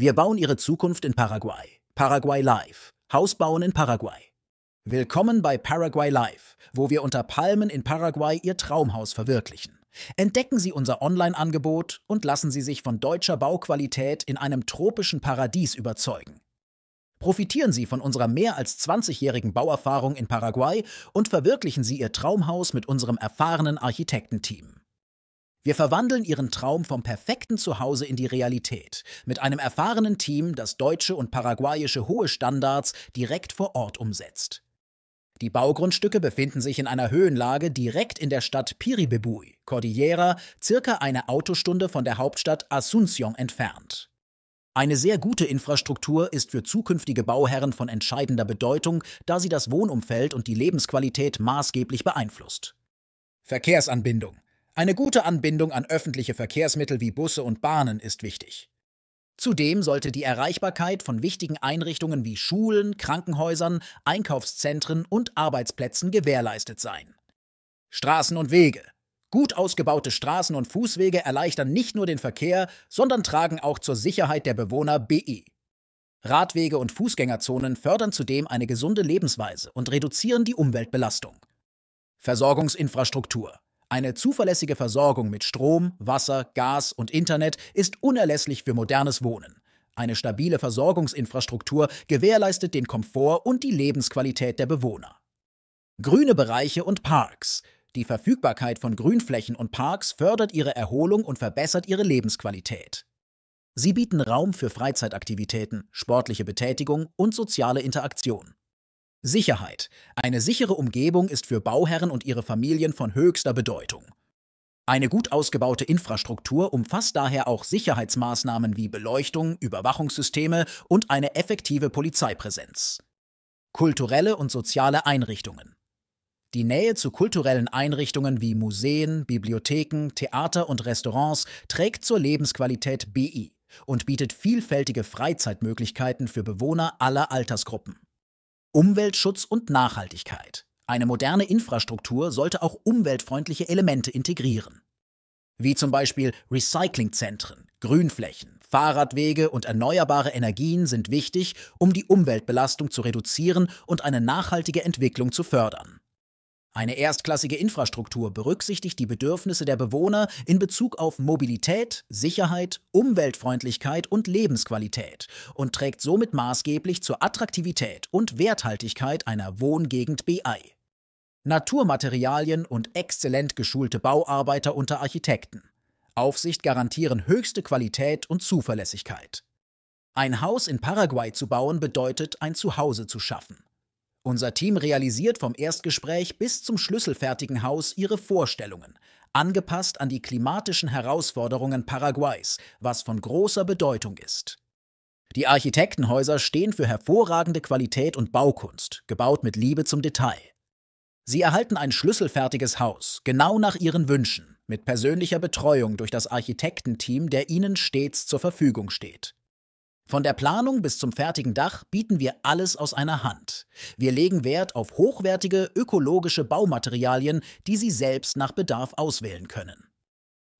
Wir bauen Ihre Zukunft in Paraguay. Paraguay Live. Haus bauen in Paraguay. Willkommen bei Paraguay Live, wo wir unter Palmen in Paraguay Ihr Traumhaus verwirklichen. Entdecken Sie unser Online-Angebot und lassen Sie sich von deutscher Bauqualität in einem tropischen Paradies überzeugen. Profitieren Sie von unserer mehr als 20-jährigen Bauerfahrung in Paraguay und verwirklichen Sie Ihr Traumhaus mit unserem erfahrenen Architektenteam. Wir verwandeln Ihren Traum vom perfekten Zuhause in die Realität mit einem erfahrenen Team, das deutsche und paraguayische hohe Standards direkt vor Ort umsetzt. Die Baugrundstücke befinden sich in einer Höhenlage direkt in der Stadt Piribebui, Cordillera, circa eine Autostunde von der Hauptstadt Asunción entfernt. Eine sehr gute Infrastruktur ist für zukünftige Bauherren von entscheidender Bedeutung, da sie das Wohnumfeld und die Lebensqualität maßgeblich beeinflusst. Verkehrsanbindung. Eine gute Anbindung an öffentliche Verkehrsmittel wie Busse und Bahnen ist wichtig. Zudem sollte die Erreichbarkeit von wichtigen Einrichtungen wie Schulen, Krankenhäusern, Einkaufszentren und Arbeitsplätzen gewährleistet sein. Straßen und Wege. Gut ausgebaute Straßen und Fußwege erleichtern nicht nur den Verkehr, sondern tragen auch zur Sicherheit der Bewohner BI. Radwege und Fußgängerzonen fördern zudem eine gesunde Lebensweise und reduzieren die Umweltbelastung. Versorgungsinfrastruktur. Eine zuverlässige Versorgung mit Strom, Wasser, Gas und Internet ist unerlässlich für modernes Wohnen. Eine stabile Versorgungsinfrastruktur gewährleistet den Komfort und die Lebensqualität der Bewohner. Grüne Bereiche und Parks. Die Verfügbarkeit von Grünflächen und Parks fördert ihre Erholung und verbessert ihre Lebensqualität. Sie bieten Raum für Freizeitaktivitäten, sportliche Betätigung und soziale Interaktion. Sicherheit. Eine sichere Umgebung ist für Bauherren und ihre Familien von höchster Bedeutung. Eine gut ausgebaute Infrastruktur umfasst daher auch Sicherheitsmaßnahmen wie Beleuchtung, Überwachungssysteme und eine effektive Polizeipräsenz. Kulturelle und soziale Einrichtungen. Die Nähe zu kulturellen Einrichtungen wie Museen, Bibliotheken, Theater und Restaurants trägt zur Lebensqualität BI und bietet vielfältige Freizeitmöglichkeiten für Bewohner aller Altersgruppen. Umweltschutz und Nachhaltigkeit. Eine moderne Infrastruktur sollte auch umweltfreundliche Elemente integrieren. Wie zum Beispiel Recyclingzentren, Grünflächen, Fahrradwege und erneuerbare Energien sind wichtig, um die Umweltbelastung zu reduzieren und eine nachhaltige Entwicklung zu fördern. Eine erstklassige Infrastruktur berücksichtigt die Bedürfnisse der Bewohner in Bezug auf Mobilität, Sicherheit, Umweltfreundlichkeit und Lebensqualität und trägt somit maßgeblich zur Attraktivität und Werthaltigkeit einer Wohngegend BI. Naturmaterialien und exzellent geschulte Bauarbeiter unter Architekten. Aufsicht garantieren höchste Qualität und Zuverlässigkeit. Ein Haus in Paraguay zu bauen bedeutet, ein Zuhause zu schaffen. Unser Team realisiert vom Erstgespräch bis zum schlüsselfertigen Haus ihre Vorstellungen, angepasst an die klimatischen Herausforderungen Paraguays, was von großer Bedeutung ist. Die Architektenhäuser stehen für hervorragende Qualität und Baukunst, gebaut mit Liebe zum Detail. Sie erhalten ein schlüsselfertiges Haus, genau nach ihren Wünschen, mit persönlicher Betreuung durch das Architektenteam, der ihnen stets zur Verfügung steht. Von der Planung bis zum fertigen Dach bieten wir alles aus einer Hand. Wir legen Wert auf hochwertige ökologische Baumaterialien, die Sie selbst nach Bedarf auswählen können.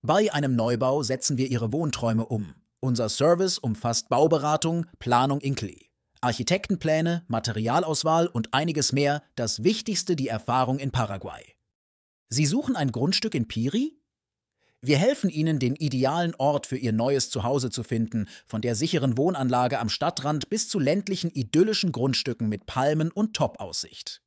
Bei einem Neubau setzen wir Ihre Wohnträume um. Unser Service umfasst Bauberatung, Planung inkli. Architektenpläne, Materialauswahl und einiges mehr, das Wichtigste die Erfahrung in Paraguay. Sie suchen ein Grundstück in Piri? Wir helfen Ihnen, den idealen Ort für Ihr neues Zuhause zu finden, von der sicheren Wohnanlage am Stadtrand bis zu ländlichen idyllischen Grundstücken mit Palmen und Top-Aussicht.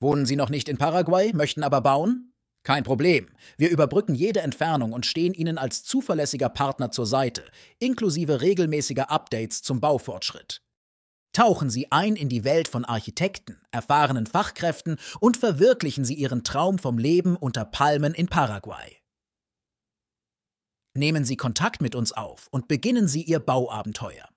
Wohnen Sie noch nicht in Paraguay, möchten aber bauen? Kein Problem. Wir überbrücken jede Entfernung und stehen Ihnen als zuverlässiger Partner zur Seite, inklusive regelmäßiger Updates zum Baufortschritt. Tauchen Sie ein in die Welt von Architekten, erfahrenen Fachkräften und verwirklichen Sie Ihren Traum vom Leben unter Palmen in Paraguay. Nehmen Sie Kontakt mit uns auf und beginnen Sie Ihr Bauabenteuer.